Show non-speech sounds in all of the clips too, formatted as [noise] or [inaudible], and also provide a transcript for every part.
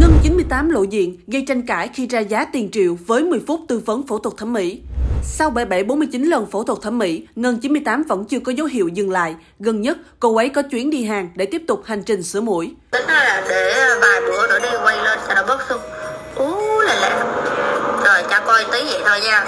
Ngân 98 lộ diện, gây tranh cãi khi ra giá tiền triệu với 10 phút tư vấn phẫu thuật thẩm mỹ. Sau 7749 lần phẫu thuật thẩm mỹ, Ngân 98 vẫn chưa có dấu hiệu dừng lại. Gần nhất, cô ấy có chuyến đi hàng để tiếp tục hành trình sửa mũi. Tính là để à, vài bữa nữa đi quay lên cho nó bớt xuống. Ú là lẹ. Rồi cha coi tí vậy thôi nha.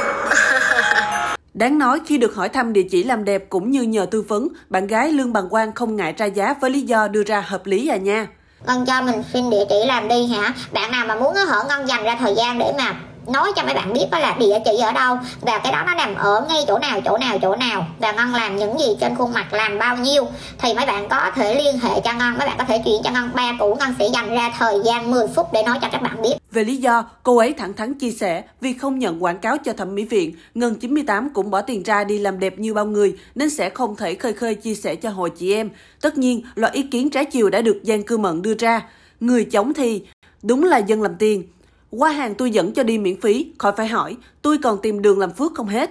[laughs] Đáng nói khi được hỏi thăm địa chỉ làm đẹp cũng như nhờ tư vấn, bạn gái Lương Bằng Quang không ngại ra giá với lý do đưa ra hợp lý à nha. Ngân cho mình xin địa chỉ làm đi hả Bạn nào mà muốn hở Ngân dành ra thời gian để mà nói cho mấy bạn biết đó là địa chỉ ở đâu và cái đó nó nằm ở ngay chỗ nào chỗ nào chỗ nào và ngân làm những gì trên khuôn mặt làm bao nhiêu thì mấy bạn có thể liên hệ cho ngân mấy bạn có thể chuyển cho ngân ba cũ ngân sẽ dành ra thời gian 10 phút để nói cho các bạn biết về lý do, cô ấy thẳng thắn chia sẻ vì không nhận quảng cáo cho thẩm mỹ viện, ngân 98 cũng bỏ tiền ra đi làm đẹp như bao người nên sẽ không thể khơi khơi chia sẻ cho hội chị em. Tất nhiên, loại ý kiến trái chiều đã được Giang Cư Mận đưa ra. Người chống thì, đúng là dân làm tiền. Qua hàng tôi dẫn cho đi miễn phí, khỏi phải hỏi, tôi còn tìm đường làm phước không hết.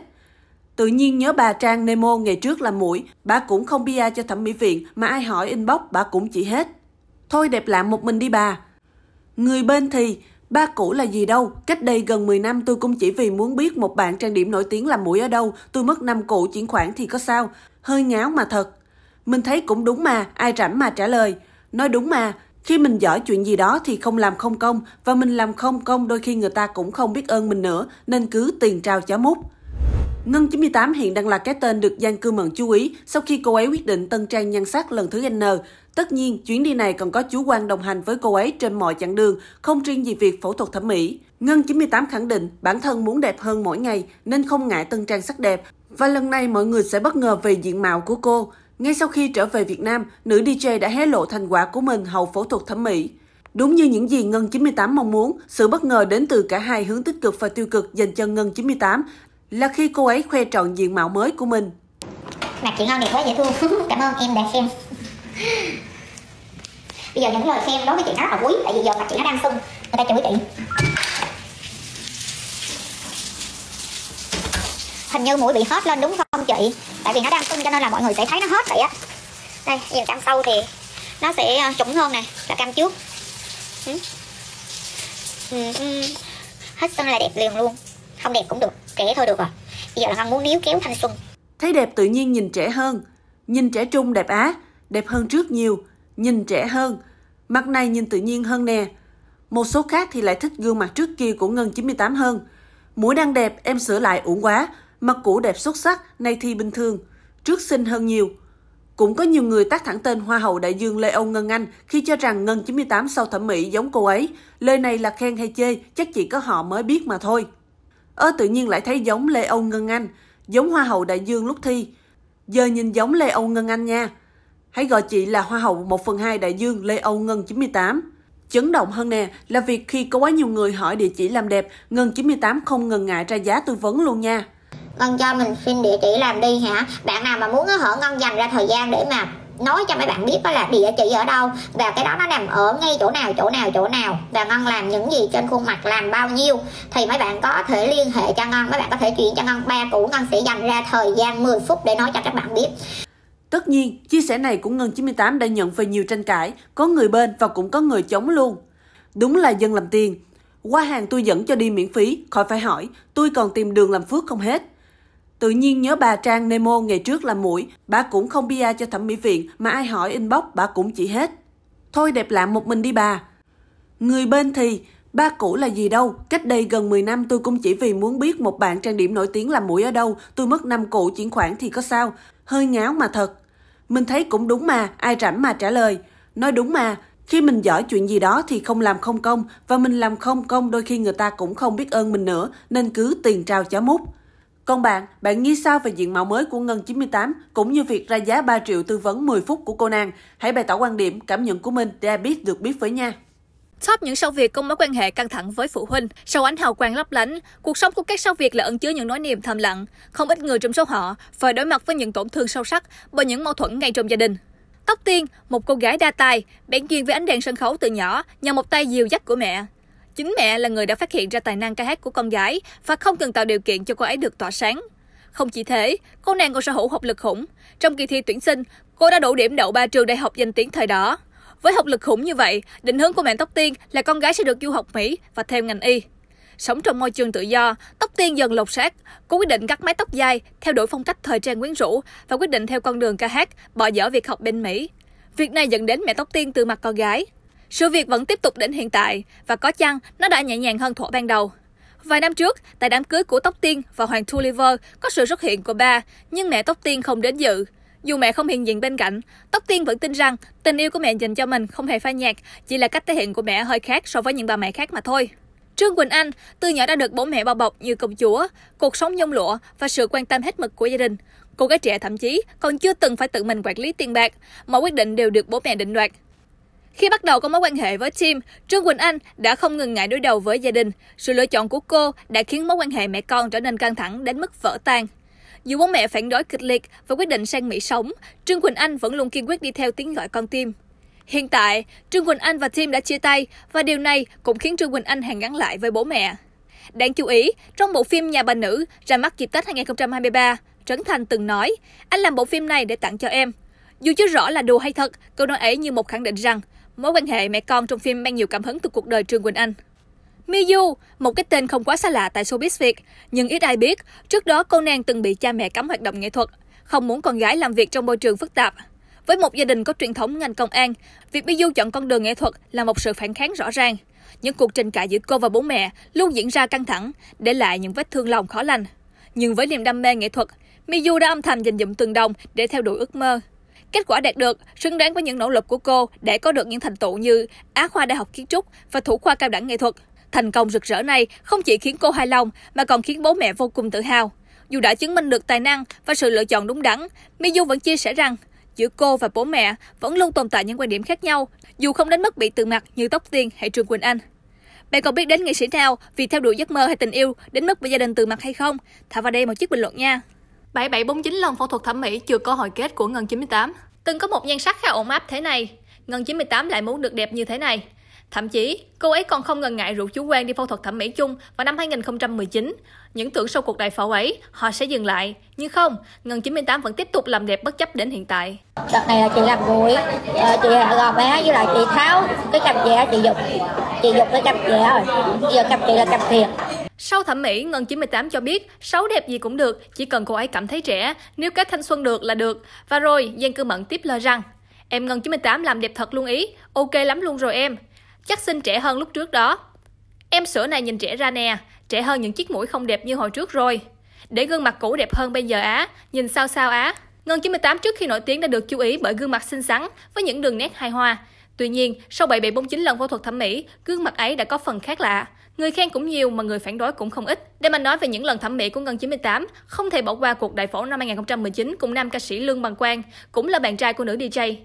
Tự nhiên nhớ bà Trang Nemo ngày trước làm mũi, bà cũng không bia cho thẩm mỹ viện mà ai hỏi inbox bà cũng chỉ hết. Thôi đẹp lạ một mình đi bà. Người bên thì, Ba cũ là gì đâu, cách đây gần 10 năm tôi cũng chỉ vì muốn biết một bạn trang điểm nổi tiếng làm mũi ở đâu, tôi mất năm cũ chuyển khoản thì có sao, hơi ngáo mà thật. Mình thấy cũng đúng mà, ai rảnh mà trả lời. Nói đúng mà, khi mình giỏi chuyện gì đó thì không làm không công, và mình làm không công đôi khi người ta cũng không biết ơn mình nữa, nên cứ tiền trao chó mút. Ngân 98 hiện đang là cái tên được gian cư mận chú ý sau khi cô ấy quyết định tân trang nhan sắc lần thứ N. Tất nhiên, chuyến đi này còn có chú quan đồng hành với cô ấy trên mọi chặng đường, không riêng gì việc phẫu thuật thẩm mỹ. Ngân 98 khẳng định bản thân muốn đẹp hơn mỗi ngày nên không ngại tân trang sắc đẹp. Và lần này mọi người sẽ bất ngờ về diện mạo của cô. Ngay sau khi trở về Việt Nam, nữ DJ đã hé lộ thành quả của mình hậu phẫu thuật thẩm mỹ. Đúng như những gì Ngân 98 mong muốn, sự bất ngờ đến từ cả hai hướng tích cực và tiêu cực dành cho Ngân 98 là khi cô ấy khoe trọn diện mạo mới của mình. Mặt chị ngon đẹp quá dễ thương, [laughs] cảm ơn em đã xem. Bây giờ những lời khen đối với chị nó rất là quý, tại vì giờ mặt chị nó đang sưng, người ta chửi chị. Hình như mũi bị hết lên đúng không chị? Tại vì nó đang sưng cho nên là mọi người sẽ thấy nó hết vậy á. Đây, giờ cam sâu thì nó sẽ ờ, trũng hơn này là cam trước. Ừ. Ừ, ừ. Hết sưng là đẹp liền luôn, không đẹp cũng được trẻ thôi được rồi Bây giờ là Ngân muốn níu kéo thanh xuân thấy đẹp tự nhiên nhìn trẻ hơn nhìn trẻ trung đẹp á đẹp hơn trước nhiều nhìn trẻ hơn mặt này nhìn tự nhiên hơn nè một số khác thì lại thích gương mặt trước kia của Ngân 98 hơn mũi đang đẹp em sửa lại uổng quá mặt cũ đẹp xuất sắc nay thì bình thường trước xinh hơn nhiều cũng có nhiều người tác thẳng tên Hoa hậu đại dương Lê Âu Ngân Anh khi cho rằng Ngân 98 sau thẩm mỹ giống cô ấy. Lời này là khen hay chê, chắc chỉ có họ mới biết mà thôi. Ơ tự nhiên lại thấy giống Lê Âu Ngân Anh, giống Hoa hậu Đại Dương lúc thi. Giờ nhìn giống Lê Âu Ngân Anh nha. Hãy gọi chị là Hoa hậu 1 phần 2 Đại Dương Lê Âu Ngân 98. Chấn động hơn nè là việc khi có quá nhiều người hỏi địa chỉ làm đẹp, Ngân 98 không ngần ngại ra giá tư vấn luôn nha. Ngân cho mình xin địa chỉ làm đi hả? Bạn nào mà muốn hở Ngân dành ra thời gian để mà nói cho mấy bạn biết đó là địa chỉ ở đâu và cái đó nó nằm ở ngay chỗ nào chỗ nào chỗ nào và ngân làm những gì trên khuôn mặt làm bao nhiêu thì mấy bạn có thể liên hệ cho ngân mấy bạn có thể chuyển cho ngân ba cũ ngân sẽ dành ra thời gian 10 phút để nói cho các bạn biết Tất nhiên, chia sẻ này của Ngân 98 đã nhận về nhiều tranh cãi, có người bên và cũng có người chống luôn. Đúng là dân làm tiền. Qua hàng tôi dẫn cho đi miễn phí, khỏi phải hỏi, tôi còn tìm đường làm phước không hết. Tự nhiên nhớ bà Trang Nemo ngày trước làm mũi, bà cũng không bia cho thẩm mỹ viện mà ai hỏi inbox bà cũng chỉ hết. Thôi đẹp lạ một mình đi bà. Người bên thì, ba cũ là gì đâu, cách đây gần 10 năm tôi cũng chỉ vì muốn biết một bạn trang điểm nổi tiếng làm mũi ở đâu, tôi mất năm cũ chuyển khoản thì có sao, hơi ngáo mà thật. Mình thấy cũng đúng mà, ai rảnh mà trả lời. Nói đúng mà, khi mình giỏi chuyện gì đó thì không làm không công và mình làm không công đôi khi người ta cũng không biết ơn mình nữa nên cứ tiền trao chó mút còn bạn, bạn nghĩ sao về diện mạo mới của Ngân 98 cũng như việc ra giá 3 triệu tư vấn 10 phút của cô nàng? Hãy bày tỏ quan điểm, cảm nhận của mình để biết được biết với nha. Top những sao Việt công mối quan hệ căng thẳng với phụ huynh, sau ánh hào quang lấp lánh, cuộc sống của các sao Việt là ẩn chứa những nỗi niềm thầm lặng. Không ít người trong số họ phải đối mặt với những tổn thương sâu sắc bởi những mâu thuẫn ngay trong gia đình. Tóc Tiên, một cô gái đa tài, bén duyên với ánh đèn sân khấu từ nhỏ nhờ một tay dìu dắt của mẹ. Chính mẹ là người đã phát hiện ra tài năng ca hát của con gái và không cần tạo điều kiện cho cô ấy được tỏa sáng. Không chỉ thế, cô nàng còn sở hữu học lực khủng. Trong kỳ thi tuyển sinh, cô đã đủ điểm đậu ba trường đại học danh tiếng thời đó. Với học lực khủng như vậy, định hướng của mẹ Tóc Tiên là con gái sẽ được du học Mỹ và theo ngành y. Sống trong môi trường tự do, Tóc Tiên dần lột xác. Cô quyết định cắt mái tóc dài, theo đuổi phong cách thời trang quyến rũ và quyết định theo con đường ca hát, bỏ dở việc học bên Mỹ. Việc này dẫn đến mẹ Tóc Tiên từ mặt con gái sự việc vẫn tiếp tục đến hiện tại và có chăng nó đã nhẹ nhàng hơn thuở ban đầu. Vài năm trước, tại đám cưới của Tóc Tiên và Hoàng Thu Liver có sự xuất hiện của ba, nhưng mẹ Tóc Tiên không đến dự. Dù mẹ không hiện diện bên cạnh, Tóc Tiên vẫn tin rằng tình yêu của mẹ dành cho mình không hề phai nhạt, chỉ là cách thể hiện của mẹ hơi khác so với những bà mẹ khác mà thôi. Trương Quỳnh Anh từ nhỏ đã được bố mẹ bao bọc như công chúa, cuộc sống nhung lụa và sự quan tâm hết mực của gia đình. Cô gái trẻ thậm chí còn chưa từng phải tự mình quản lý tiền bạc, mọi quyết định đều được bố mẹ định đoạt. Khi bắt đầu có mối quan hệ với Tim, Trương Quỳnh Anh đã không ngừng ngại đối đầu với gia đình. Sự lựa chọn của cô đã khiến mối quan hệ mẹ con trở nên căng thẳng đến mức vỡ tan. Dù bố mẹ phản đối kịch liệt và quyết định sang Mỹ sống, Trương Quỳnh Anh vẫn luôn kiên quyết đi theo tiếng gọi con tim. Hiện tại, Trương Quỳnh Anh và Tim đã chia tay và điều này cũng khiến Trương Quỳnh Anh hàng gắn lại với bố mẹ. Đáng chú ý, trong bộ phim Nhà bà nữ ra mắt dịp Tết 2023, Trấn Thành từng nói, anh làm bộ phim này để tặng cho em. Dù chưa rõ là đùa hay thật, câu nói ấy như một khẳng định rằng Mối quan hệ mẹ con trong phim mang nhiều cảm hứng từ cuộc đời Trương Quỳnh Anh. Miyu, một cái tên không quá xa lạ tại showbiz Việt, nhưng ít ai biết, trước đó cô nàng từng bị cha mẹ cấm hoạt động nghệ thuật, không muốn con gái làm việc trong môi trường phức tạp. Với một gia đình có truyền thống ngành công an, việc Miyu chọn con đường nghệ thuật là một sự phản kháng rõ ràng. Những cuộc tranh cãi giữa cô và bố mẹ luôn diễn ra căng thẳng, để lại những vết thương lòng khó lành. Nhưng với niềm đam mê nghệ thuật, Miyu đã âm thầm dành dụm từng đồng để theo đuổi ước mơ. Kết quả đạt được xứng đáng với những nỗ lực của cô để có được những thành tựu như Á khoa Đại học Kiến trúc và Thủ khoa Cao đẳng Nghệ thuật. Thành công rực rỡ này không chỉ khiến cô hài lòng mà còn khiến bố mẹ vô cùng tự hào. Dù đã chứng minh được tài năng và sự lựa chọn đúng đắn, Miyu vẫn chia sẻ rằng giữa cô và bố mẹ vẫn luôn tồn tại những quan điểm khác nhau, dù không đến mức bị từ mặt như Tóc Tiên hay Trương Quỳnh Anh. Bạn còn biết đến nghệ sĩ nào vì theo đuổi giấc mơ hay tình yêu đến mức bị gia đình từ mặt hay không? Thả vào đây một chiếc bình luận nha. 7749 lần phẫu thuật thẩm mỹ chưa có hồi kết của Ngân 98. Từng có một nhan sắc khá ổn áp thế này, Ngân 98 lại muốn được đẹp như thế này. Thậm chí, cô ấy còn không ngần ngại rủ chú Quang đi phẫu thuật thẩm mỹ chung vào năm 2019. Những tưởng sau cuộc đại phẫu ấy, họ sẽ dừng lại. Nhưng không, Ngân 98 vẫn tiếp tục làm đẹp bất chấp đến hiện tại. Đợt này là chị làm gối, ờ, chị ờ, gò má với lại chị tháo cái cặp dẻ chị dục. Chị dục cái cặp dẻ rồi, giờ cặp chị là cặp thiệt. Sau thẩm mỹ, Ngân 98 cho biết, xấu đẹp gì cũng được, chỉ cần cô ấy cảm thấy trẻ, nếu kết thanh xuân được là được. Và rồi, Giang Cư Mận tiếp lời rằng, Em Ngân 98 làm đẹp thật luôn ý, ok lắm luôn rồi em. Chắc xinh trẻ hơn lúc trước đó. Em sữa này nhìn trẻ ra nè, trẻ hơn những chiếc mũi không đẹp như hồi trước rồi. Để gương mặt cũ đẹp hơn bây giờ á, nhìn sao sao á. Ngân 98 trước khi nổi tiếng đã được chú ý bởi gương mặt xinh xắn với những đường nét hài hòa. Tuy nhiên, sau 7 bệ bông lần phẫu thuật thẩm mỹ, gương mặt ấy đã có phần khác lạ. Người khen cũng nhiều mà người phản đối cũng không ít. Để mà nói về những lần thẩm mỹ của Ngân 98, không thể bỏ qua cuộc đại phẫu năm 2019 cùng nam ca sĩ Lương Bằng Quang, cũng là bạn trai của nữ DJ.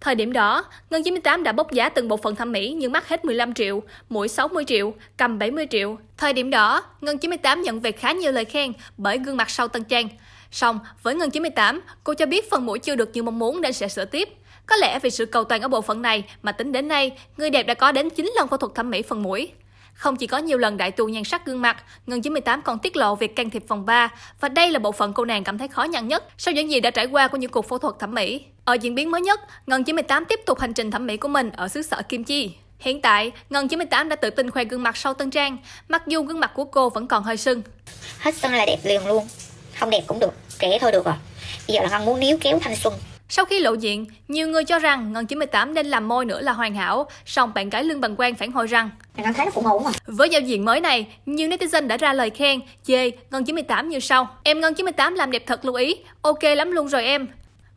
Thời điểm đó, Ngân 98 đã bốc giá từng bộ phận thẩm mỹ như mắt hết 15 triệu, mũi 60 triệu, cầm 70 triệu. Thời điểm đó, Ngân 98 nhận về khá nhiều lời khen bởi gương mặt sau tân trang. xong với Ngân 98, cô cho biết phần mũi chưa được như mong muốn nên sẽ sửa tiếp. Có lẽ vì sự cầu toàn ở bộ phận này mà tính đến nay, người đẹp đã có đến 9 lần phẫu thuật thẩm mỹ phần mũi. Không chỉ có nhiều lần đại tù nhan sắc gương mặt, Ngân 98 còn tiết lộ việc can thiệp phòng ba và đây là bộ phận cô nàng cảm thấy khó nhằn nhất sau những gì đã trải qua của những cuộc phẫu thuật thẩm mỹ. Ở diễn biến mới nhất, Ngân 98 tiếp tục hành trình thẩm mỹ của mình ở xứ sở Kim Chi. Hiện tại, Ngân 98 đã tự tin khoe gương mặt sau tân trang, mặc dù gương mặt của cô vẫn còn hơi sưng. Hết sưng là đẹp liền luôn, không đẹp cũng được, trẻ thôi được rồi. Bây giờ là Ngân muốn níu kéo thanh xuân, sau khi lộ diện, nhiều người cho rằng Ngân 98 nên làm môi nữa là hoàn hảo, song bạn gái Lương Bằng Quang phản hồi rằng Ngân thấy nó phụ mẫu mà. Với giao diện mới này, nhiều netizen đã ra lời khen, chê Ngân 98 như sau. Em Ngân 98 làm đẹp thật lưu ý, ok lắm luôn rồi em.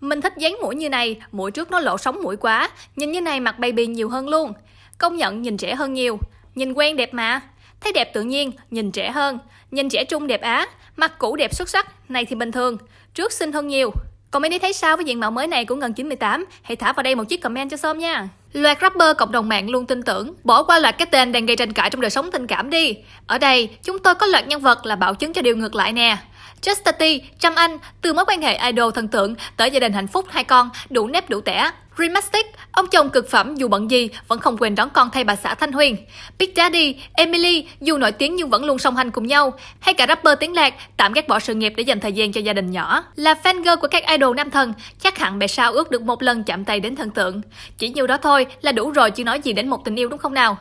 Mình thích dáng mũi như này, mũi trước nó lộ sóng mũi quá, nhìn như này mặt baby nhiều hơn luôn. Công nhận nhìn trẻ hơn nhiều, nhìn quen đẹp mà. Thấy đẹp tự nhiên, nhìn trẻ hơn, nhìn trẻ trung đẹp á, mặt cũ đẹp xuất sắc, này thì bình thường, trước xinh hơn nhiều. Còn Mandy thấy sao với diện mạo mới này của Ngân 98? Hãy thả vào đây một chiếc comment cho xôm nha. Loạt rapper cộng đồng mạng luôn tin tưởng, bỏ qua loạt cái tên đang gây tranh cãi trong đời sống tình cảm đi. Ở đây, chúng tôi có loạt nhân vật là bảo chứng cho điều ngược lại nè. Chastity, Trâm Anh, từ mối quan hệ idol thần tượng tới gia đình hạnh phúc hai con, đủ nếp đủ tẻ. Remastic, ông chồng cực phẩm dù bận gì vẫn không quên đón con thay bà xã Thanh Huyền. Big Daddy, Emily dù nổi tiếng nhưng vẫn luôn song hành cùng nhau. Hay cả rapper tiếng Lạc tạm gác bỏ sự nghiệp để dành thời gian cho gia đình nhỏ. Là fan girl của các idol nam thần, chắc hẳn mẹ sao ước được một lần chạm tay đến thần tượng. Chỉ nhiều đó thôi là đủ rồi chứ nói gì đến một tình yêu đúng không nào?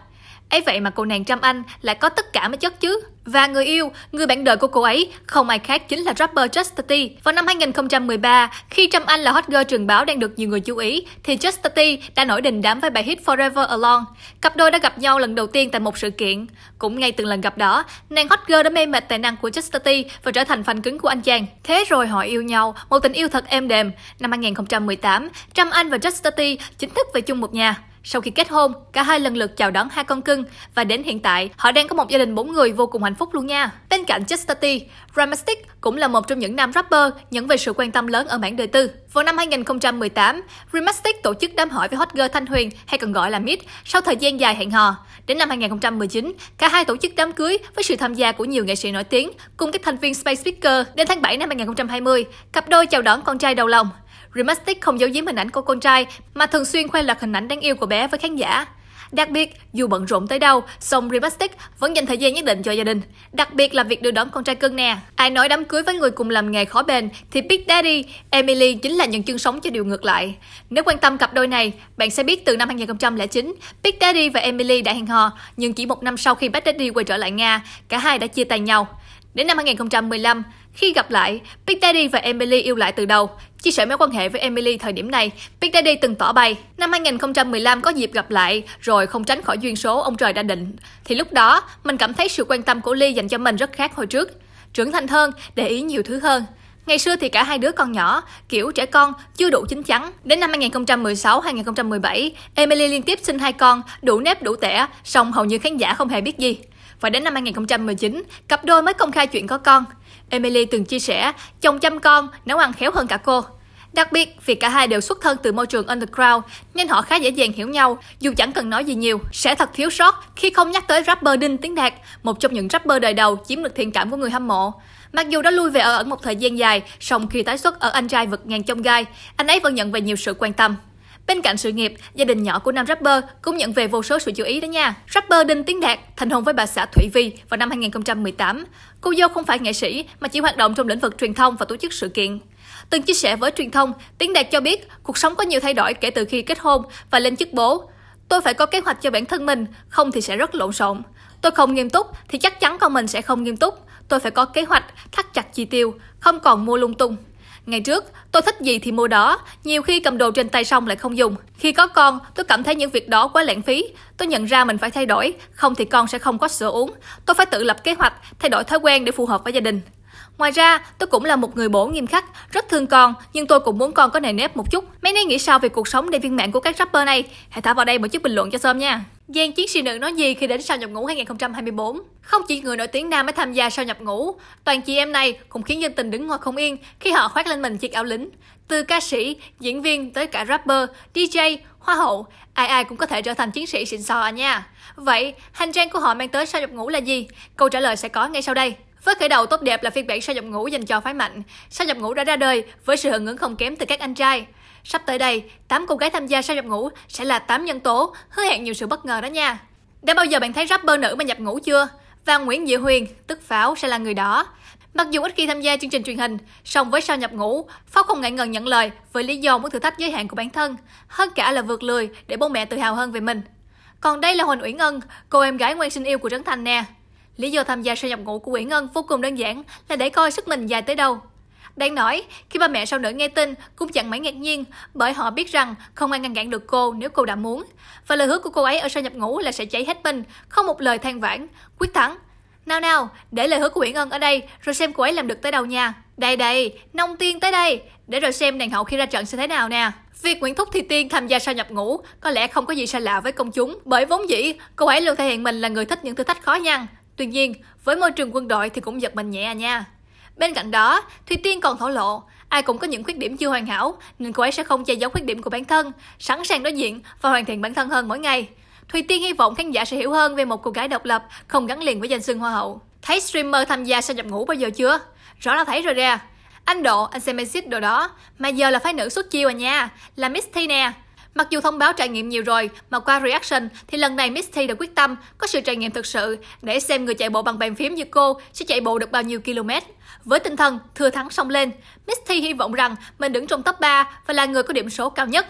ấy vậy mà cô nàng Trâm Anh lại có tất cả mấy chất chứ. Và người yêu, người bạn đời của cô ấy không ai khác chính là rapper Justity. Vào năm 2013, khi Trâm Anh là hot girl trường báo đang được nhiều người chú ý, thì Justity đã nổi đình đám với bài hit Forever Alone. Cặp đôi đã gặp nhau lần đầu tiên tại một sự kiện. Cũng ngay từng lần gặp đó, nàng hot girl đã mê mệt tài năng của Justity và trở thành fan cứng của anh chàng. Thế rồi họ yêu nhau, một tình yêu thật êm đềm. Năm 2018, Trâm Anh và Justity chính thức về chung một nhà. Sau khi kết hôn, cả hai lần lượt chào đón hai con cưng và đến hiện tại, họ đang có một gia đình bốn người vô cùng hạnh phúc luôn nha. Bên cạnh Chastity, Ramastic cũng là một trong những nam rapper nhận về sự quan tâm lớn ở mảng đời tư. Vào năm 2018, Ramastic tổ chức đám hỏi với hot girl Thanh Huyền hay còn gọi là Mid sau thời gian dài hẹn hò. Đến năm 2019, cả hai tổ chức đám cưới với sự tham gia của nhiều nghệ sĩ nổi tiếng cùng các thành viên Space Speaker. Đến tháng 7 năm 2020, cặp đôi chào đón con trai đầu lòng. Remastic không giấu giếm hình ảnh của con trai mà thường xuyên khoe loạt hình ảnh đáng yêu của bé với khán giả. Đặc biệt, dù bận rộn tới đâu, song Rebastic vẫn dành thời gian nhất định cho gia đình. Đặc biệt là việc đưa đón con trai cưng nè. Ai nói đám cưới với người cùng làm nghề khó bền thì Big Daddy, Emily chính là những chứng sống cho điều ngược lại. Nếu quan tâm cặp đôi này, bạn sẽ biết từ năm 2009, Big Daddy và Emily đã hẹn hò, nhưng chỉ một năm sau khi Big Daddy quay trở lại Nga, cả hai đã chia tay nhau. Đến năm 2015, khi gặp lại, Big Daddy và Emily yêu lại từ đầu. Chia sẻ mối quan hệ với Emily thời điểm này, Big Daddy từng tỏ bày. Năm 2015 có dịp gặp lại, rồi không tránh khỏi duyên số ông trời đã định. Thì lúc đó, mình cảm thấy sự quan tâm của Lee dành cho mình rất khác hồi trước. Trưởng thành hơn, để ý nhiều thứ hơn. Ngày xưa thì cả hai đứa con nhỏ, kiểu trẻ con, chưa đủ chín chắn. Đến năm 2016-2017, Emily liên tiếp sinh hai con, đủ nếp đủ tẻ, song hầu như khán giả không hề biết gì. Và đến năm 2019, cặp đôi mới công khai chuyện có con. Emily từng chia sẻ, chồng chăm con, nấu ăn khéo hơn cả cô. Đặc biệt, vì cả hai đều xuất thân từ môi trường underground nên họ khá dễ dàng hiểu nhau, dù chẳng cần nói gì nhiều. Sẽ thật thiếu sót khi không nhắc tới rapper Đinh Tiến Đạt, một trong những rapper đời đầu chiếm được thiện cảm của người hâm mộ. Mặc dù đã lui về ở ẩn một thời gian dài, song khi tái xuất ở Anh trai vượt ngàn trong gai, anh ấy vẫn nhận về nhiều sự quan tâm. Bên cạnh sự nghiệp, gia đình nhỏ của nam rapper cũng nhận về vô số sự chú ý đó nha. Rapper Đinh Tiến Đạt thành hôn với bà xã Thủy Vi vào năm 2018. Cô dâu không phải nghệ sĩ mà chỉ hoạt động trong lĩnh vực truyền thông và tổ chức sự kiện. Từng chia sẻ với truyền thông, Tiến Đạt cho biết cuộc sống có nhiều thay đổi kể từ khi kết hôn và lên chức bố. Tôi phải có kế hoạch cho bản thân mình, không thì sẽ rất lộn xộn. Tôi không nghiêm túc thì chắc chắn con mình sẽ không nghiêm túc. Tôi phải có kế hoạch, thắt chặt chi tiêu, không còn mua lung tung. Ngày trước, tôi thích gì thì mua đó, nhiều khi cầm đồ trên tay xong lại không dùng. Khi có con, tôi cảm thấy những việc đó quá lãng phí. Tôi nhận ra mình phải thay đổi, không thì con sẽ không có sữa uống. Tôi phải tự lập kế hoạch, thay đổi thói quen để phù hợp với gia đình. Ngoài ra, tôi cũng là một người bổ nghiêm khắc, rất thương con, nhưng tôi cũng muốn con có nề nếp một chút. Mấy nay nghĩ sao về cuộc sống đầy viên mạng của các rapper này? Hãy thả vào đây một chút bình luận cho Sơm nha. Giang chiến sĩ nữ nói gì khi đến sao nhập ngũ 2024? Không chỉ người nổi tiếng nam mới tham gia sao nhập ngũ, toàn chị em này cũng khiến dân tình đứng ngồi không yên khi họ khoác lên mình chiếc áo lính. Từ ca sĩ, diễn viên tới cả rapper, DJ, hoa hậu, ai ai cũng có thể trở thành chiến sĩ xịn sò à nha. Vậy, hành trang của họ mang tới sao nhập ngũ là gì? Câu trả lời sẽ có ngay sau đây. Với khởi đầu tốt đẹp là phiên bản sao nhập ngũ dành cho phái mạnh. sao nhập ngũ đã ra đời với sự hưởng ứng không kém từ các anh trai. Sắp tới đây, 8 cô gái tham gia sau nhập ngũ sẽ là 8 nhân tố, hứa hẹn nhiều sự bất ngờ đó nha. Đã bao giờ bạn thấy rapper nữ mà nhập ngũ chưa? Và Nguyễn Diệu Huyền, tức Pháo, sẽ là người đó. Mặc dù ít khi tham gia chương trình truyền hình, song với sao nhập ngũ, Pháo không ngại ngần nhận lời với lý do muốn thử thách giới hạn của bản thân, hơn cả là vượt lười để bố mẹ tự hào hơn về mình. Còn đây là Huỳnh Uyển Ngân, cô em gái ngoan sinh yêu của Trấn Thành nè. Lý do tham gia sao nhập ngũ của Uyển Ngân vô cùng đơn giản là để coi sức mình dài tới đâu. Đáng nói, khi ba mẹ sau nữ nghe tin cũng chẳng mấy ngạc nhiên bởi họ biết rằng không ai ngăn cản được cô nếu cô đã muốn. Và lời hứa của cô ấy ở sau nhập ngũ là sẽ cháy hết mình, không một lời than vãn, quyết thắng. Nào nào, để lời hứa của nguyễn Ân ở đây rồi xem cô ấy làm được tới đâu nha Đây đây, nông tiên tới đây, để rồi xem nàng hậu khi ra trận sẽ thế nào nè. Việc Nguyễn Thúc Thi Tiên tham gia sau nhập ngũ có lẽ không có gì sai lạ với công chúng, bởi vốn dĩ cô ấy luôn thể hiện mình là người thích những thử thách khó nhằn. Tuy nhiên, với môi trường quân đội thì cũng giật mình nhẹ à nha. Bên cạnh đó, Thùy Tiên còn thổ lộ, ai cũng có những khuyết điểm chưa hoàn hảo, nên cô ấy sẽ không che giấu khuyết điểm của bản thân, sẵn sàng đối diện và hoàn thiện bản thân hơn mỗi ngày. Thùy Tiên hy vọng khán giả sẽ hiểu hơn về một cô gái độc lập, không gắn liền với danh xưng hoa hậu. Thấy streamer tham gia sao nhập ngũ bao giờ chưa? Rõ là thấy rồi ra. Anh Độ, anh xem Exit đồ đó, mà giờ là phái nữ xuất chiêu à nha, là Miss Thi nè. Mặc dù thông báo trải nghiệm nhiều rồi, mà qua reaction thì lần này Miss Thi đã quyết tâm có sự trải nghiệm thực sự để xem người chạy bộ bằng bàn phím như cô sẽ chạy bộ được bao nhiêu km. Với tinh thần thừa thắng song lên, Misty hy vọng rằng mình đứng trong top 3 và là người có điểm số cao nhất.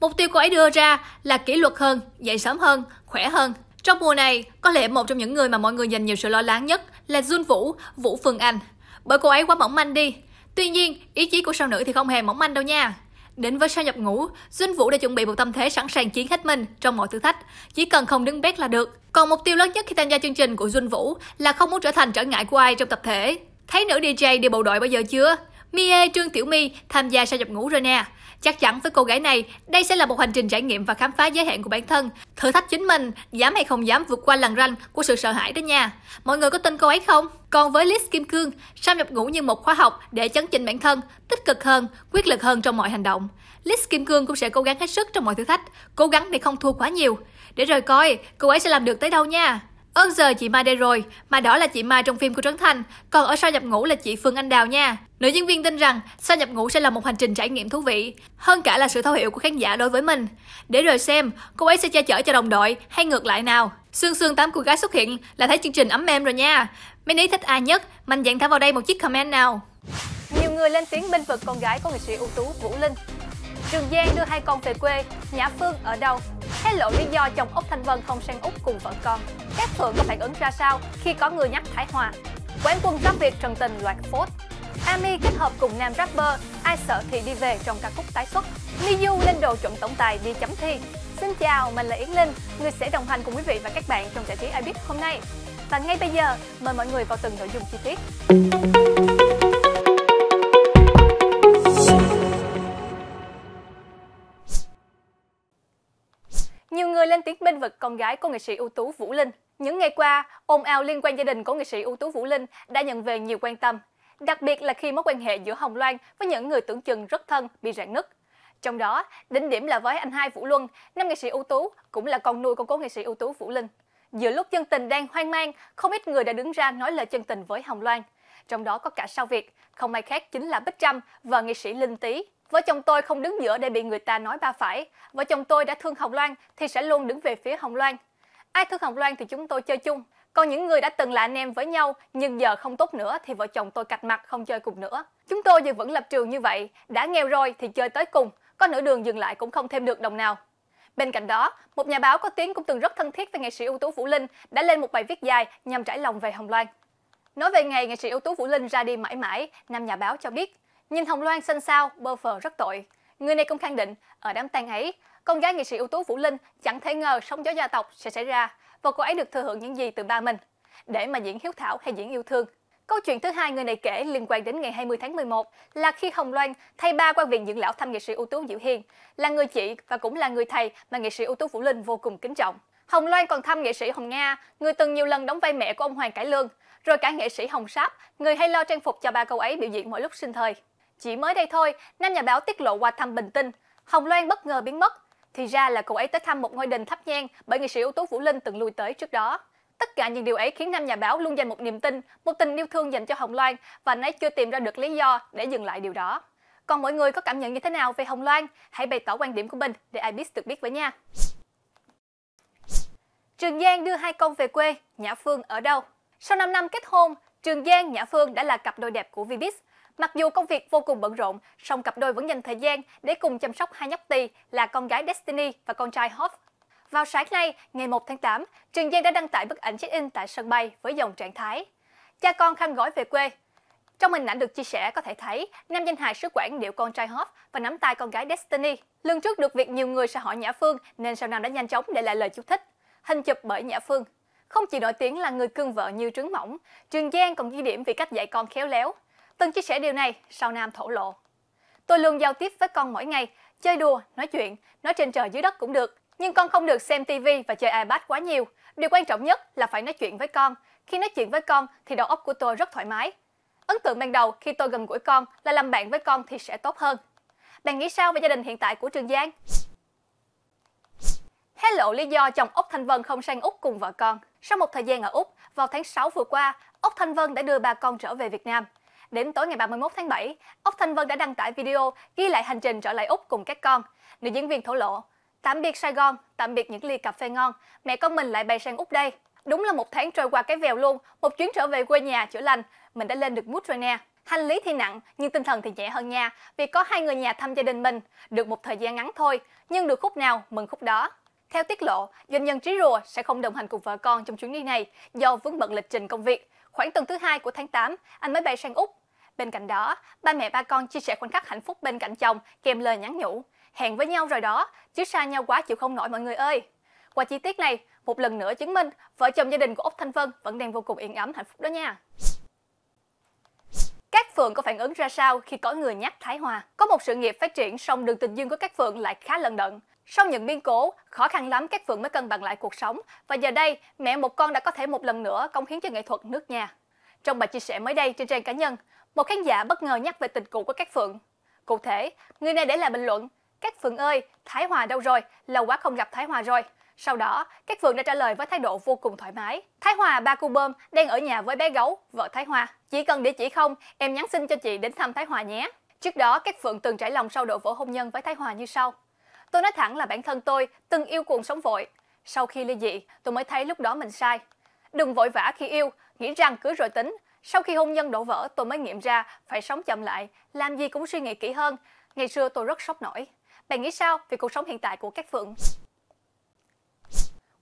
Mục tiêu cô ấy đưa ra là kỷ luật hơn, dậy sớm hơn, khỏe hơn. Trong mùa này, có lẽ một trong những người mà mọi người dành nhiều sự lo lắng nhất là Jun Vũ, Vũ Phương Anh. Bởi cô ấy quá mỏng manh đi. Tuy nhiên, ý chí của sao nữ thì không hề mỏng manh đâu nha. Đến với sao nhập ngũ, Duyên Vũ đã chuẩn bị một tâm thế sẵn sàng chiến hết mình trong mọi thử thách, chỉ cần không đứng bét là được. Còn mục tiêu lớn nhất khi tham gia chương trình của Duyên Vũ là không muốn trở thành trở ngại của ai trong tập thể. Thấy nữ DJ đi bộ đội bao giờ chưa? Mie Trương Tiểu My tham gia sao dập ngủ rồi nè. Chắc chắn với cô gái này, đây sẽ là một hành trình trải nghiệm và khám phá giới hạn của bản thân, thử thách chính mình, dám hay không dám vượt qua lằn ranh của sự sợ hãi đó nha. Mọi người có tin cô ấy không? Còn với Liz Kim Cương, sao nhập ngũ như một khóa học để chấn chỉnh bản thân, tích cực hơn, quyết lực hơn trong mọi hành động. Liz Kim Cương cũng sẽ cố gắng hết sức trong mọi thử thách, cố gắng để không thua quá nhiều. Để rồi coi, cô ấy sẽ làm được tới đâu nha. Ơn giờ chị Mai đây rồi, mà đó là chị Mai trong phim của Trấn Thành, còn ở sau nhập ngũ là chị Phương Anh Đào nha. Nữ diễn viên tin rằng sau nhập ngũ sẽ là một hành trình trải nghiệm thú vị, hơn cả là sự thấu hiểu của khán giả đối với mình. Để rồi xem, cô ấy sẽ che chở cho đồng đội hay ngược lại nào. Sương Sương tám cô gái xuất hiện là thấy chương trình ấm em rồi nha. Mấy ý thích ai nhất, mạnh dạn thả vào đây một chiếc comment nào. Nhiều người lên tiếng minh vực con gái của nghệ sĩ ưu tú Vũ Linh Trường Giang đưa hai con về quê, Nhã Phương ở đâu? Hé lộ lý do chồng Ốc Thanh Vân không sang Úc cùng vợ con. Các Phượng có phản ứng ra sao khi có người nhắc Thái Hòa? Quán quân rap Việt Trần Tình loạt phốt. Ami kết hợp cùng nam rapper, ai sợ thì đi về trong ca khúc tái xuất. Miu lên đồ chuẩn tổng tài đi chấm thi. Xin chào, mình là Yến Linh, người sẽ đồng hành cùng quý vị và các bạn trong giải trí ai biết hôm nay. Và ngay bây giờ, mời mọi người vào từng nội dung chi tiết. tiết bênh vực con gái của nghệ sĩ ưu tú Vũ Linh. Những ngày qua, ồn ào liên quan gia đình của nghệ sĩ ưu tú Vũ Linh đã nhận về nhiều quan tâm, đặc biệt là khi mối quan hệ giữa Hồng Loan với những người tưởng chừng rất thân bị rạn nứt. Trong đó, đỉnh điểm là với anh hai Vũ Luân, nam nghệ sĩ ưu tú, cũng là con nuôi của cố nghệ sĩ ưu tú Vũ Linh. Giữa lúc dân tình đang hoang mang, không ít người đã đứng ra nói lời chân tình với Hồng Loan. Trong đó có cả sao Việt, không ai khác chính là Bích Trâm và nghệ sĩ Linh Tý. Vợ chồng tôi không đứng giữa để bị người ta nói ba phải. Vợ chồng tôi đã thương Hồng Loan thì sẽ luôn đứng về phía Hồng Loan. Ai thương Hồng Loan thì chúng tôi chơi chung. Còn những người đã từng là anh em với nhau nhưng giờ không tốt nữa thì vợ chồng tôi cạch mặt không chơi cùng nữa. Chúng tôi giờ vẫn lập trường như vậy, đã nghèo rồi thì chơi tới cùng, có nửa đường dừng lại cũng không thêm được đồng nào. Bên cạnh đó, một nhà báo có tiếng cũng từng rất thân thiết với nghệ sĩ ưu tú Vũ Linh đã lên một bài viết dài nhằm trải lòng về Hồng Loan. Nói về ngày nghệ sĩ ưu tú Vũ Linh ra đi mãi mãi, nam nhà báo cho biết Nhìn Hồng Loan xanh xao, bơ phờ rất tội. Người này cũng khẳng định, ở đám tang ấy, con gái nghệ sĩ ưu tú Vũ Linh chẳng thể ngờ sóng gió gia tộc sẽ xảy ra và cô ấy được thừa hưởng những gì từ ba mình, để mà diễn hiếu thảo hay diễn yêu thương. Câu chuyện thứ hai người này kể liên quan đến ngày 20 tháng 11 là khi Hồng Loan thay ba quan viện dưỡng lão thăm nghệ sĩ ưu tú Diệu Hiền, là người chị và cũng là người thầy mà nghệ sĩ ưu tú Vũ Linh vô cùng kính trọng. Hồng Loan còn thăm nghệ sĩ Hồng Nga, người từng nhiều lần đóng vai mẹ của ông Hoàng Cải Lương, rồi cả nghệ sĩ Hồng Sáp, người hay lo trang phục cho ba cô ấy biểu diễn mỗi lúc sinh thời. Chỉ mới đây thôi, năm nhà báo tiết lộ qua thăm Bình Tinh, Hồng Loan bất ngờ biến mất. Thì ra là cô ấy tới thăm một ngôi đình thắp nhang bởi nghệ sĩ ưu tú Vũ Linh từng lui tới trước đó. Tất cả những điều ấy khiến năm nhà báo luôn dành một niềm tin, một tình yêu thương dành cho Hồng Loan và anh ấy chưa tìm ra được lý do để dừng lại điều đó. Còn mọi người có cảm nhận như thế nào về Hồng Loan? Hãy bày tỏ quan điểm của mình để ai biết được biết với nha. Trường Giang đưa hai con về quê, Nhã Phương ở đâu? Sau 5 năm kết hôn, Trường Giang, Nhã Phương đã là cặp đôi đẹp của Vbiz. Mặc dù công việc vô cùng bận rộn, song cặp đôi vẫn dành thời gian để cùng chăm sóc hai nhóc tỳ là con gái Destiny và con trai Hope. Vào sáng nay, ngày 1 tháng 8, Trường Giang đã đăng tải bức ảnh check-in tại sân bay với dòng trạng thái Cha con khăn gói về quê. Trong hình ảnh được chia sẻ có thể thấy nam danh hài sứ quản điệu con trai Hope và nắm tay con gái Destiny. Lương trước được việc nhiều người sẽ hỏi Nhã Phương nên sau Nam đã nhanh chóng để lại lời chú thích. Hình chụp bởi Nhã Phương. Không chỉ nổi tiếng là người cưng vợ như trứng mỏng, Trường Giang còn ghi điểm vì cách dạy con khéo léo. Từng chia sẻ điều này, sau Nam thổ lộ. Tôi luôn giao tiếp với con mỗi ngày, chơi đùa, nói chuyện, nói trên trời dưới đất cũng được. Nhưng con không được xem TV và chơi iPad quá nhiều. Điều quan trọng nhất là phải nói chuyện với con. Khi nói chuyện với con thì đầu óc của tôi rất thoải mái. Ấn tượng ban đầu khi tôi gần gũi con là làm bạn với con thì sẽ tốt hơn. Bạn nghĩ sao về gia đình hiện tại của Trường Giang? hé lộ lý do chồng Ốc Thanh Vân không sang Úc cùng vợ con. Sau một thời gian ở Úc, vào tháng 6 vừa qua, Ốc Thanh Vân đã đưa bà con trở về Việt Nam. Đến tối ngày 31 tháng 7, Ốc Thanh Vân đã đăng tải video ghi lại hành trình trở lại Úc cùng các con. Nữ diễn viên thổ lộ, tạm biệt Sài Gòn, tạm biệt những ly cà phê ngon, mẹ con mình lại bay sang Úc đây. Đúng là một tháng trôi qua cái vèo luôn, một chuyến trở về quê nhà chữa lành, mình đã lên được mút rồi nè. Hành lý thì nặng, nhưng tinh thần thì nhẹ hơn nha, vì có hai người nhà thăm gia đình mình, được một thời gian ngắn thôi, nhưng được khúc nào mừng khúc đó. Theo tiết lộ, doanh nhân Trí Rùa sẽ không đồng hành cùng vợ con trong chuyến đi này do vướng bận lịch trình công việc. Khoảng tuần thứ hai của tháng 8, anh mới bay sang Úc Bên cạnh đó, ba mẹ ba con chia sẻ khoảnh khắc hạnh phúc bên cạnh chồng kèm lời nhắn nhủ. Hẹn với nhau rồi đó, chứ xa nhau quá chịu không nổi mọi người ơi. Qua chi tiết này, một lần nữa chứng minh vợ chồng gia đình của Úc Thanh Vân vẫn đang vô cùng yên ấm hạnh phúc đó nha. Các phượng có phản ứng ra sao khi có người nhắc Thái Hòa? Có một sự nghiệp phát triển song đường tình duyên của các phượng lại khá lận đận. Sau những biến cố, khó khăn lắm các phượng mới cân bằng lại cuộc sống và giờ đây mẹ một con đã có thể một lần nữa công hiến cho nghệ thuật nước nhà. Trong bài chia sẻ mới đây trên trang cá nhân, một khán giả bất ngờ nhắc về tình cũ của Cát Phượng. Cụ thể, người này để lại bình luận, Cát Phượng ơi, Thái Hòa đâu rồi, lâu quá không gặp Thái Hòa rồi. Sau đó, Cát Phượng đã trả lời với thái độ vô cùng thoải mái. Thái Hòa ba cu bơm đang ở nhà với bé gấu, vợ Thái Hòa. Chỉ cần địa chỉ không, em nhắn xin cho chị đến thăm Thái Hòa nhé. Trước đó, Cát Phượng từng trải lòng sau độ vỡ hôn nhân với Thái Hòa như sau. Tôi nói thẳng là bản thân tôi từng yêu cuồng sống vội. Sau khi ly dị, tôi mới thấy lúc đó mình sai. Đừng vội vã khi yêu, nghĩ rằng cưới rồi tính, sau khi hôn nhân đổ vỡ, tôi mới nghiệm ra phải sống chậm lại, làm gì cũng suy nghĩ kỹ hơn. Ngày xưa tôi rất sốc nổi. Bạn nghĩ sao về cuộc sống hiện tại của các Phượng?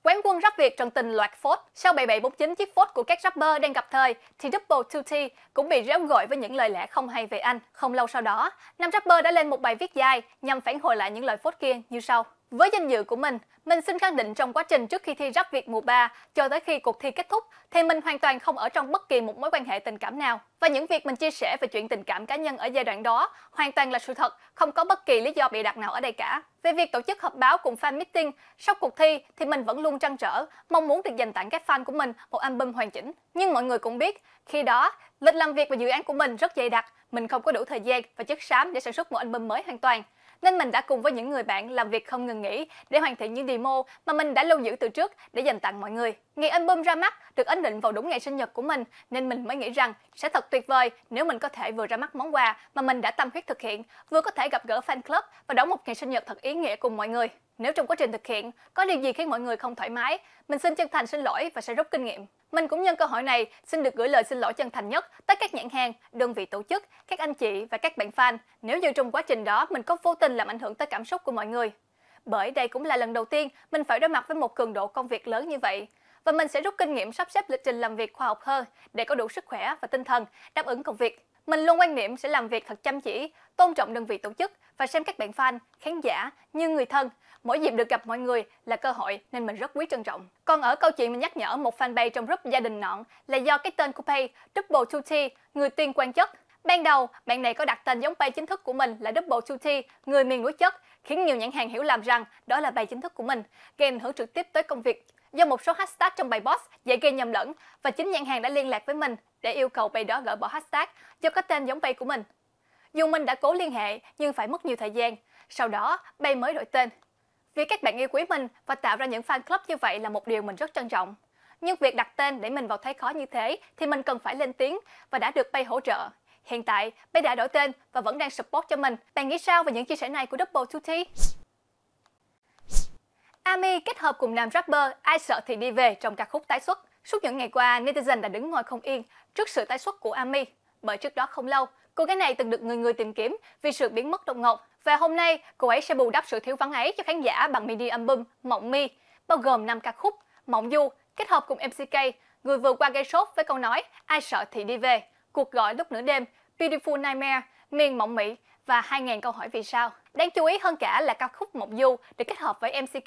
Quán quân rap Việt trần tình loạt phốt. Sau 7749 chiếc phốt của các rapper đang gặp thời, thì Double 2T cũng bị réo gọi với những lời lẽ không hay về anh. Không lâu sau đó, năm rapper đã lên một bài viết dài nhằm phản hồi lại những lời phốt kia như sau. Với danh dự của mình, mình xin khẳng định trong quá trình trước khi thi rắc Việt mùa 3 cho tới khi cuộc thi kết thúc thì mình hoàn toàn không ở trong bất kỳ một mối quan hệ tình cảm nào. Và những việc mình chia sẻ về chuyện tình cảm cá nhân ở giai đoạn đó hoàn toàn là sự thật, không có bất kỳ lý do bị đặt nào ở đây cả. Về việc tổ chức họp báo cùng fan meeting sau cuộc thi thì mình vẫn luôn trăn trở, mong muốn được dành tặng các fan của mình một album hoàn chỉnh. Nhưng mọi người cũng biết, khi đó lịch làm việc và dự án của mình rất dày đặc, mình không có đủ thời gian và chất xám để sản xuất một album mới hoàn toàn nên mình đã cùng với những người bạn làm việc không ngừng nghỉ để hoàn thiện những demo mà mình đã lưu giữ từ trước để dành tặng mọi người. Ngày album ra mắt được ấn định vào đúng ngày sinh nhật của mình nên mình mới nghĩ rằng sẽ thật tuyệt vời nếu mình có thể vừa ra mắt món quà mà mình đã tâm huyết thực hiện, vừa có thể gặp gỡ fan club và đón một ngày sinh nhật thật ý nghĩa cùng mọi người. Nếu trong quá trình thực hiện có điều gì khiến mọi người không thoải mái, mình xin chân thành xin lỗi và sẽ rút kinh nghiệm. Mình cũng nhân cơ hội này xin được gửi lời xin lỗi chân thành nhất tới các nhãn hàng, đơn vị tổ chức, các anh chị và các bạn fan nếu như trong quá trình đó mình có vô tình làm ảnh hưởng tới cảm xúc của mọi người. Bởi đây cũng là lần đầu tiên mình phải đối mặt với một cường độ công việc lớn như vậy. Và mình sẽ rút kinh nghiệm sắp xếp lịch trình làm việc khoa học hơn để có đủ sức khỏe và tinh thần đáp ứng công việc. Mình luôn quan niệm sẽ làm việc thật chăm chỉ, tôn trọng đơn vị tổ chức và xem các bạn fan, khán giả như người thân Mỗi dịp được gặp mọi người là cơ hội nên mình rất quý trân trọng. Còn ở câu chuyện mình nhắc nhở một fanpage trong group gia đình nọn là do cái tên của page Double 2T, người tiên quan chất. Ban đầu, bạn này có đặt tên giống page chính thức của mình là Double 2T, người miền núi chất, khiến nhiều nhãn hàng hiểu lầm rằng đó là page chính thức của mình, gây ảnh hưởng trực tiếp tới công việc do một số hashtag trong bài post dễ gây nhầm lẫn và chính nhãn hàng đã liên lạc với mình để yêu cầu bài đó gỡ bỏ hashtag do có tên giống bài của mình. Dù mình đã cố liên hệ nhưng phải mất nhiều thời gian, sau đó bay mới đổi tên vì các bạn yêu quý mình và tạo ra những fan club như vậy là một điều mình rất trân trọng. Nhưng việc đặt tên để mình vào thấy khó như thế thì mình cần phải lên tiếng và đã được Bay hỗ trợ. Hiện tại, Bay đã đổi tên và vẫn đang support cho mình. Bạn nghĩ sao về những chia sẻ này của Double 2T? Ami kết hợp cùng nam rapper Ai sợ thì đi về trong ca khúc tái xuất. Suốt những ngày qua, netizen đã đứng ngồi không yên trước sự tái xuất của Ami. Bởi trước đó không lâu, cô gái này từng được người người tìm kiếm vì sự biến mất đột ngột và hôm nay, cô ấy sẽ bù đắp sự thiếu vắng ấy cho khán giả bằng mini album Mộng Mi, bao gồm 5 ca khúc Mộng Du kết hợp cùng MCK, người vừa qua gây sốt với câu nói Ai sợ thì đi về, cuộc gọi lúc nửa đêm, Beautiful Nightmare, Miền Mộng Mỹ và 2.000 câu hỏi vì sao. Đáng chú ý hơn cả là ca khúc Mộng Du được kết hợp với MCK.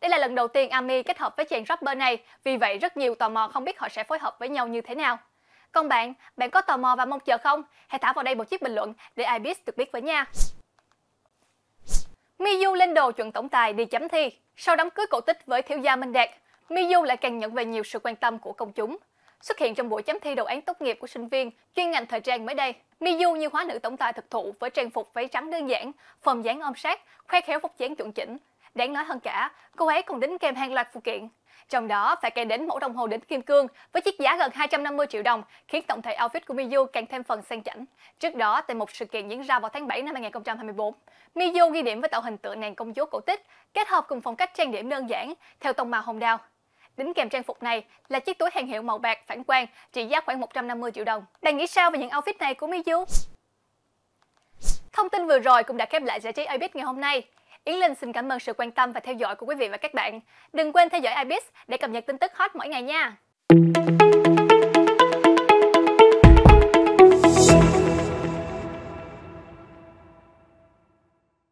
Đây là lần đầu tiên ARMY kết hợp với chàng rapper này, vì vậy rất nhiều tò mò không biết họ sẽ phối hợp với nhau như thế nào. Còn bạn, bạn có tò mò và mong chờ không? Hãy thả vào đây một chiếc bình luận để iBis được biết với nha. Miu lên đồ chuẩn tổng tài đi chấm thi. Sau đám cưới cổ tích với thiếu gia Minh Đạt, Miu lại càng nhận về nhiều sự quan tâm của công chúng. Xuất hiện trong buổi chấm thi đồ án tốt nghiệp của sinh viên chuyên ngành thời trang mới đây, Miu như hóa nữ tổng tài thực thụ với trang phục váy trắng đơn giản, phần dáng ôm sát, khoe khéo vóc dáng chuẩn chỉnh. Đáng nói hơn cả, cô ấy còn đính kèm hàng loạt phụ kiện trong đó phải kể đến mẫu đồng hồ đỉnh kim cương với chiếc giá gần 250 triệu đồng khiến tổng thể outfit của Miu càng thêm phần sang chảnh. Trước đó, tại một sự kiện diễn ra vào tháng 7 năm 2024, Miu ghi điểm với tạo hình tượng nàng công chúa cổ tích kết hợp cùng phong cách trang điểm đơn giản theo tông màu hồng đào. Đính kèm trang phục này là chiếc túi hàng hiệu màu bạc phản quang trị giá khoảng 150 triệu đồng. Bạn nghĩ sao về những outfit này của Miu? Thông tin vừa rồi cũng đã khép lại giải trí Abit ngày hôm nay. Yến Linh xin cảm ơn sự quan tâm và theo dõi của quý vị và các bạn. Đừng quên theo dõi IBIS để cập nhật tin tức hot mỗi ngày nha.